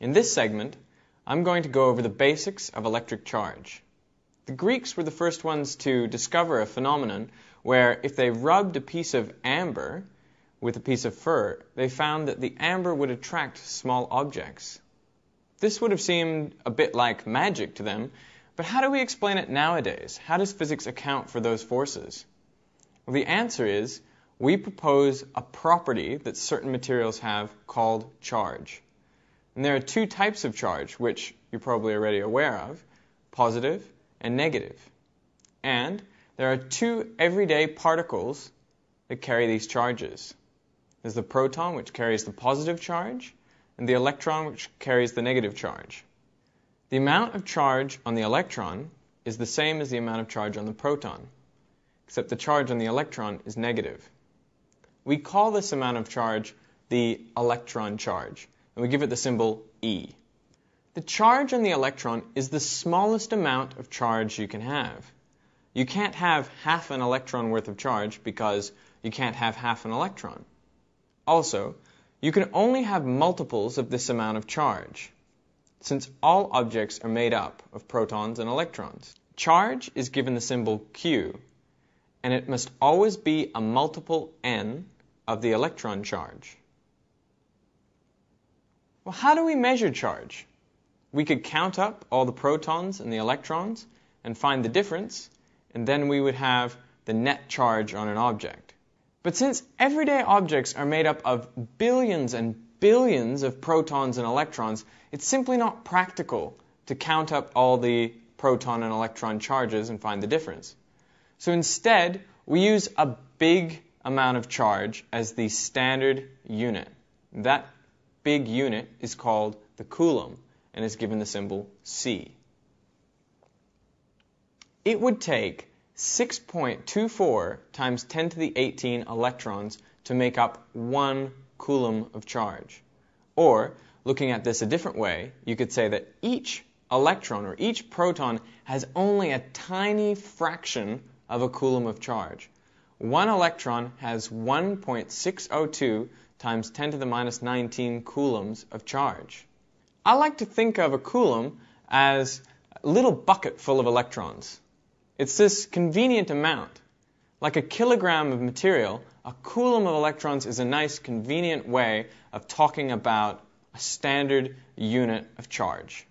In this segment, I'm going to go over the basics of electric charge. The Greeks were the first ones to discover a phenomenon where if they rubbed a piece of amber with a piece of fur, they found that the amber would attract small objects. This would have seemed a bit like magic to them, but how do we explain it nowadays? How does physics account for those forces? Well, the answer is we propose a property that certain materials have called charge. And there are two types of charge, which you're probably already aware of positive and negative. And there are two everyday particles that carry these charges. There's the proton, which carries the positive charge, and the electron, which carries the negative charge. The amount of charge on the electron is the same as the amount of charge on the proton, except the charge on the electron is negative. We call this amount of charge the electron charge and we give it the symbol E. The charge on the electron is the smallest amount of charge you can have. You can't have half an electron worth of charge because you can't have half an electron. Also, you can only have multiples of this amount of charge, since all objects are made up of protons and electrons. Charge is given the symbol Q, and it must always be a multiple n of the electron charge. Well, how do we measure charge? We could count up all the protons and the electrons and find the difference, and then we would have the net charge on an object. But since everyday objects are made up of billions and billions of protons and electrons, it's simply not practical to count up all the proton and electron charges and find the difference. So instead, we use a big amount of charge as the standard unit. That big unit is called the coulomb and is given the symbol C. It would take 6.24 times 10 to the 18 electrons to make up one coulomb of charge. Or, looking at this a different way, you could say that each electron or each proton has only a tiny fraction of a coulomb of charge. One electron has 1.602 times 10 to the minus 19 coulombs of charge. I like to think of a coulomb as a little bucket full of electrons. It's this convenient amount. Like a kilogram of material, a coulomb of electrons is a nice, convenient way of talking about a standard unit of charge.